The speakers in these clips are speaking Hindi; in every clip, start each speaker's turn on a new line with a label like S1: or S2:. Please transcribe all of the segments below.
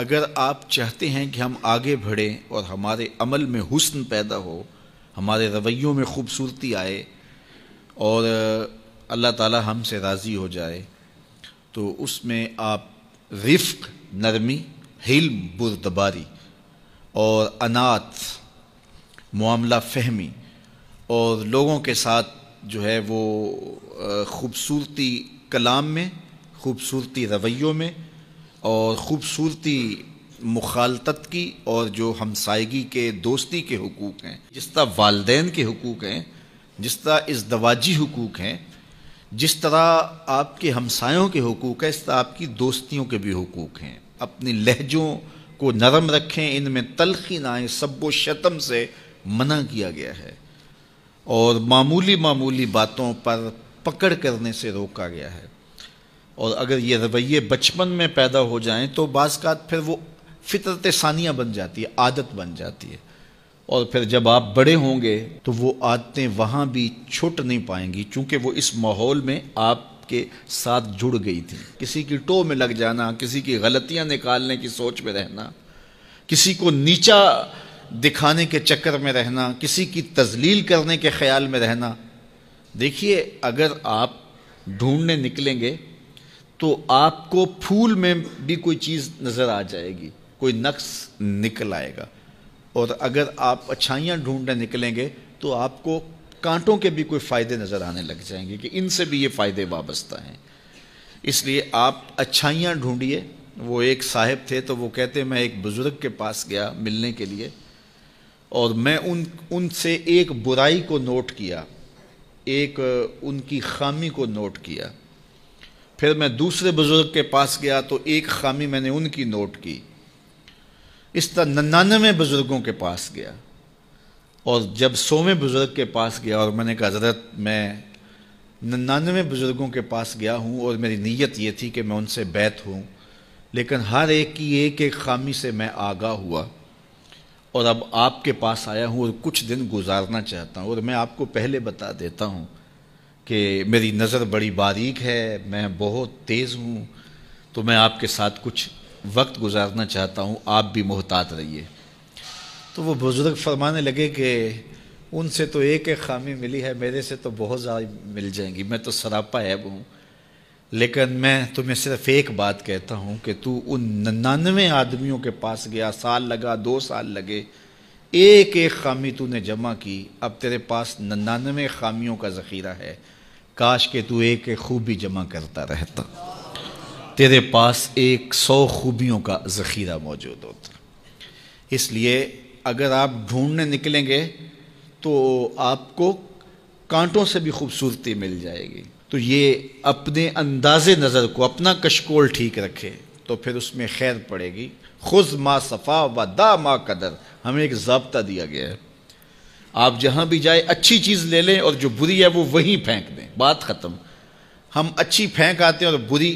S1: अगर आप चाहते हैं कि हम आगे बढ़ें और हमारे अमल में हुस्न पैदा हो हमारे रवैयों में खूबसूरती आए और अल्लाह ताला हमसे राज़ी हो जाए तो उसमें आप रिफ्क नरमी हिल बुरदबारी और अनाथ मामला फहमी और लोगों के साथ जो है वो खूबसूरती कलाम में खूबसूरती रवैयों में और ख़ूबसूरती मुखालतत की और जो हमसायगी के दोस्ती के हकूक़ हैं जिस तरह वालदे के हकूक़ हैं जिस तरह दवाजी हकूक़ हैं जिस तरह आपके हमसायों के हकूक़ हैं इस तरह आपकी दोस्तियों के भी हकूक़ हैं अपने लहजों को नरम रखें इनमें तलखी ना आए सब शतम से मना किया गया है और मामूली मामूली बातों पर पकड़ करने से रोका गया है और अगर ये रवैये बचपन में पैदा हो जाएं तो बाज़ फिर वो फितरत सानिया बन जाती है आदत बन जाती है और फिर जब आप बड़े होंगे तो वो आदतें वहाँ भी छुट नहीं पाएंगी क्योंकि वो इस माहौल में आपके साथ जुड़ गई थी किसी की टो में लग जाना किसी की गलतियाँ निकालने की सोच में रहना किसी को नीचा दिखाने के चक्कर में रहना किसी की तजलील करने के ख्याल में रहना देखिए अगर आप ढूंढने निकलेंगे तो आपको फूल में भी कोई चीज़ नज़र आ जाएगी कोई नक्स निकल आएगा और अगर आप अच्छाइयाँ ढूंढने निकलेंगे तो आपको कांटों के भी कोई फ़ायदे नज़र आने लग जाएंगे कि इनसे भी ये फ़ायदे वाबस्ता हैं इसलिए आप अच्छाइयाँ ढूंढिए वो एक साहेब थे तो वो कहते मैं एक बुज़ुर्ग के पास गया मिलने के लिए और मैं उन उनसे एक बुराई को नोट किया एक उनकी खामी को नोट किया फिर मैं दूसरे बुज़ुर्ग के पास गया तो एक खामी मैंने उनकी नोट की इस तरह नन्नानवे बुज़ुर्गों के पास गया और जब सोवें बुज़ुर्ग के पास गया और मैंने कहा हज़रत मैं नन्नानवे बुज़ुर्गों के पास गया हूँ और मेरी नीयत ये थी कि मैं उनसे बैत हूँ लेकिन हर एक की एक एक खामी से मैं आगा हुआ और अब आपके पास आया हूँ और कुछ दिन गुजारना चाहता हूँ और मैं आपको पहले बता देता हूँ कि मेरी नज़र बड़ी बारीक है मैं बहुत तेज़ हूँ तो मैं आपके साथ कुछ वक्त गुजारना चाहता हूँ आप भी मोहतात रहिए तो वो बुज़ुर्ग फरमाने लगे कि उनसे तो एक एक खामी मिली है मेरे से तो बहुत ज़्यादा मिल जाएंगी मैं तो सरापा ऐब हूँ लेकिन मैं तुम्हें सिर्फ एक बात कहता हूँ कि तू उन नन्नानवे आदमियों के पास गया साल लगा दो साल लगे एक एक खामी तूने जमा की अब तेरे पास नन्नानवे खामियों का ज़ख़ीरा है काश के तू एक एक खूबी जमा करता रहता तेरे पास एक सौ खूबियों का ज़ख़ीरा मौजूद होता इसलिए अगर आप ढूंढने निकलेंगे तो आपको कांटों से भी खूबसूरती मिल जाएगी तो ये अपने अंदाज़ नज़र को अपना कशकोल ठीक रखे तो फिर उसमें खैर पड़ेगी खुद माँ सफ़ा व दा माँ कदर हमें एक जबता दिया गया है आप जहाँ भी जाए अच्छी चीज़ ले लें और जो बुरी है वो वहीं फेंक दें बात ख़त्म हम अच्छी फेंक आते हैं और बुरी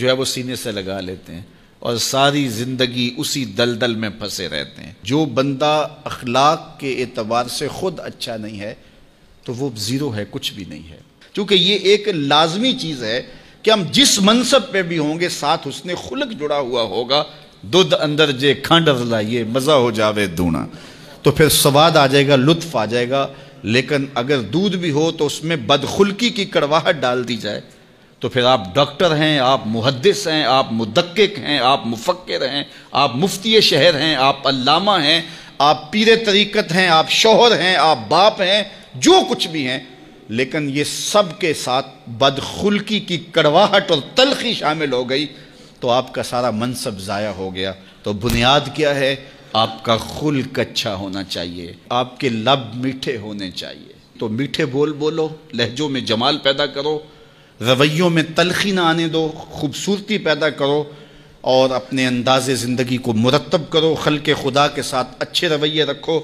S1: जो है वो सीने से लगा लेते हैं और सारी ज़िंदगी उसी दलदल में फंसे रहते हैं जो बंदा अखलाक के एतबार से ख़ुद अच्छा नहीं है तो वो ज़ीरो है कुछ भी नहीं है क्योंकि ये एक लाजमी चीज़ है कि हम जिस मनसब पे भी होंगे साथ उसने खुलक जुड़ा हुआ होगा दुध अंदर जे खंड लाइए मज़ा हो जावे दूना तो फिर स्वाद आ जाएगा लुत्फ आ जाएगा लेकिन अगर दूध भी हो तो उसमें बदखुल्की की कड़वाहट डाल दी जाए तो फिर आप डॉक्टर हैं आप मुहदस हैं आप मुदक्क हैं आप मुफक्र हैं आप मुफ्ती शहर हैं आप अल्लामा हैं आप पीर तरीक़त हैं आप शोहर हैं आप बाप हैं जो कुछ भी हैं लेकिन ये सब के साथ बदखुल्की की कड़वाहट और तलखी शामिल हो गई तो आपका सारा मनसब ज़ाया हो गया तो बुनियाद क्या है आपका खुल्क अच्छा होना चाहिए आपके लब मीठे होने चाहिए तो मीठे बोल बोलो लहजों में जमाल पैदा करो रवैयों में तलखी ना आने दो खूबसूरती पैदा करो और अपने अंदाज ज़िंदगी को मुरतब करो खल के खुदा के साथ अच्छे रवैये रखो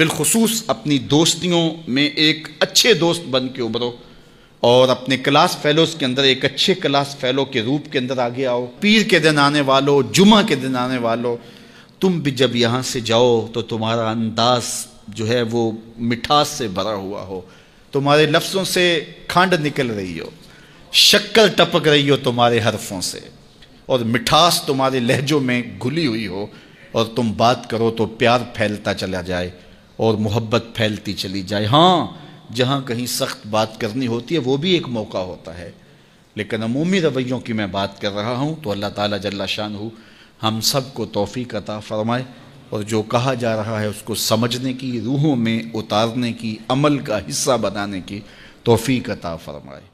S1: बिलखसूस अपनी दोस्तियों में एक अच्छे दोस्त बन के उभरो और अपने क्लास फेलोज़ के अंदर एक अच्छे क्लास फेलो के रूप के अंदर आगे आओ पीर के दिन आने वालों जुमा के दिन आने वालों तुम भी जब यहाँ से जाओ तो तुम्हारा अंदाज जो है वो मिठास से भरा हुआ हो तुम्हारे लफ्ज़ों से खांड निकल रही हो शक्कर टपक रही हो तुम्हारे हरफों से और मिठास तुम्हारे लहजों में घुली हुई हो और तुम बात करो तो प्यार फैलता चला जाए और मोहब्बत फैलती चली जाए हाँ जहाँ कहीं सख्त बात करनी होती है वो भी एक मौका होता है लेकिन अमूमी रवैयों की मैं बात कर रहा हूँ तो अल्लाह ताला जल्ला शान हूँ हम सब को तोफ़ी कता फ़रमाए और जो कहा जा रहा है उसको समझने की रूहों में उतारने की अमल का हिस्सा बनाने की तोफ़ी कता फ़रमाए